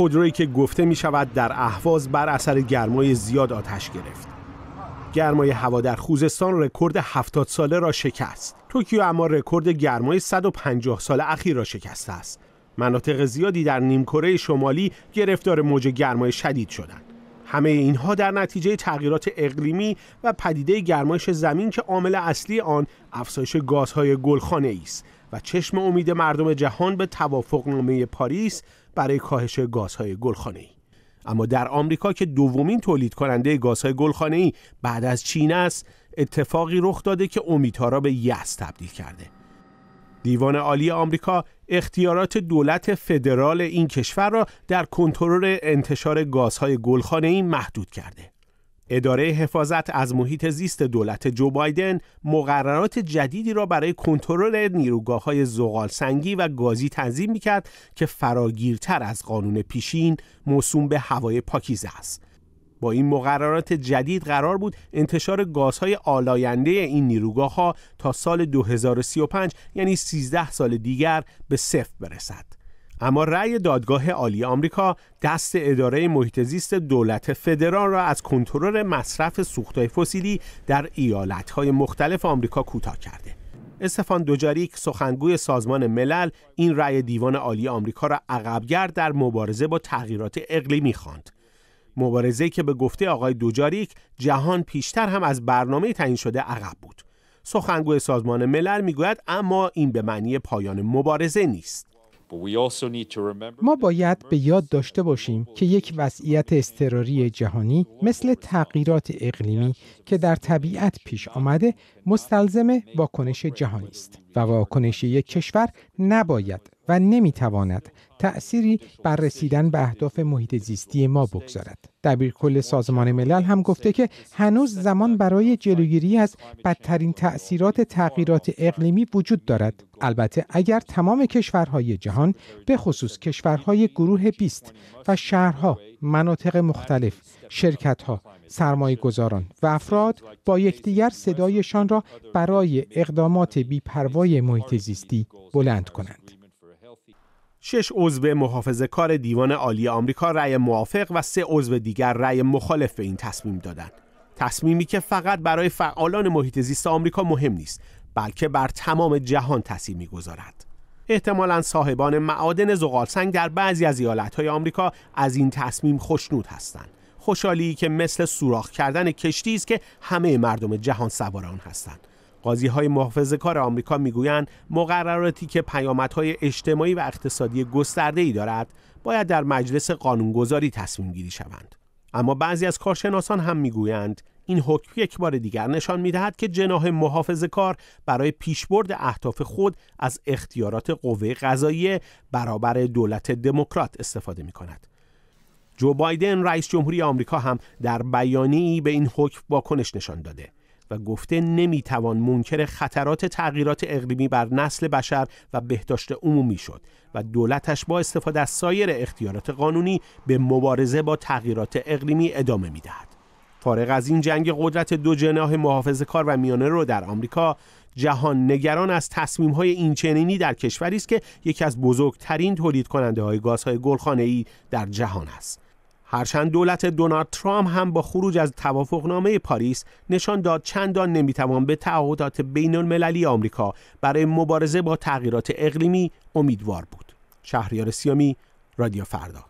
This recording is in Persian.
خودرویی که گفته می شود در احواز بر اثر گرمای زیاد آتش گرفت. گرمای هوا در خوزستان رکورد 70 ساله را شکست. توکیو اما رکورد گرمای 150 سال اخیر را شکسته است. مناطق زیادی در نیمکره شمالی گرفتار موج گرمای شدید شدند. همه اینها در نتیجه تغییرات اقلیمی و پدیده گرمایش زمین که عامل اصلی آن افزایش گازهای گلخانه است و چشم امید مردم جهان به توافق نامه پاریس برای کاهش گازهای گلخانه‌ای اما در آمریکا که دومین تولید کننده گازهای گلخانه‌ای بعد از چین است اتفاقی رخ داده که امیدها را به یأس تبدیل کرده دیوان عالی آمریکا اختیارات دولت فدرال این کشور را در کنترل انتشار گازهای گلخانه‌ای محدود کرده اداره حفاظت از محیط زیست دولت جو بایدن مقررات جدیدی را برای کنترل نیروگاه های زغال سنگی و گازی تنظیم میکرد که فراگیرتر از قانون پیشین موسوم به هوای پاکیزه است. با این مقررات جدید قرار بود انتشار گازهای آلاینده این نیروگاه ها تا سال 2035 یعنی 13 سال دیگر به صفر برسد. اما رأی دادگاه عالی آمریکا دست اداره محیط زیست دولت فدرال را از کنترل مصرف سوختهای فسیلی در ایالتهای مختلف آمریکا کوتاه کرده استفان دوجاریک سخنگوی سازمان ملل این رأی دیوان عالی آمریکا را عقبگرد در مبارزه با تغییرات اقلیمی خواند مبارزه که به گفته آقای دوجاریک جهان پیشتر هم از برنامه تعیین شده عقب بود سخنگوی سازمان ملل میگوید اما این به معنی پایان مبارزه نیست ما باید به یاد داشته باشیم که یک وضعیت اضطراری جهانی مثل تغییرات اقلیمی که در طبیعت پیش آمده مستلزم واکنش جهانی است. و واکنش یک کشور نباید و نمیتواند تأثیری بر رسیدن به اهداف محیط زیستی ما بگذارد. دبیر کل سازمان ملل هم گفته که هنوز زمان برای جلوگیری از بدترین تأثیرات تغییرات اقلیمی وجود دارد. البته اگر تمام کشورهای جهان به خصوص کشورهای گروه 20 و شهرها، مناطق مختلف، شرکتها سرمایه گذاران و افراد با یکدیگر صدایشان را برای اقدامات بیپروای محیط زیستی بلند کنند. شش عضو محافظه کار دیوان عالی آمریکا رأی موافق و سه عضو دیگر رأی مخالف به این تصمیم دادند. تصمیمی که فقط برای فعالان محیط زیست آمریکا مهم نیست، بلکه بر تمام جهان تاثیر میگذارد. احتمالا صاحبان معادن زغالسنگ در بعضی از ایالتهای آمریکا از این تصمیم خوشنود هستند. خوشحالی که مثل سوراخ کردن کشتی است که همه مردم جهان سوار آن هستند قاضی های محافظه کار آمریکا میگویند مقرراتی که پیامدهای اجتماعی و اقتصادی گسترده ای دارد باید در مجلس قانونگذاری تصمیم گیری شوند اما بعضی از کارشناسان هم میگویند این حکم یک بار دیگر نشان میدهد که جناح محافظه کار برای پیشبرد اهداف خود از اختیارات قوه قضایی برابر دولت دموکرات استفاده می کند. جو بایدن رئیس جمهوری آمریکا هم در بیانیه‌ای به این حکم واکنش نشان داده و گفته نمیتوان منکر خطرات تغییرات اقلیمی بر نسل بشر و بهداشت عمومی شد و دولتش با استفاده از سایر اختیارات قانونی به مبارزه با تغییرات اقلیمی ادامه میدهد. فارغ از این جنگ قدرت دو جناح محافظ کار و میانه رو در آمریکا جهان نگران از تصمیم های چنینی در کشوری است که یکی از بزرگترین تولید کننده های گازهای گلخانه‌ای در جهان است. هرچند دولت دونالد ترامپ هم با خروج از توافقنامه پاریس نشان داد چندان نمیتوان به تعهدات بین المللی آمریکا برای مبارزه با تغییرات اقلیمی امیدوار بود. شهریار سیامی رادیو فردا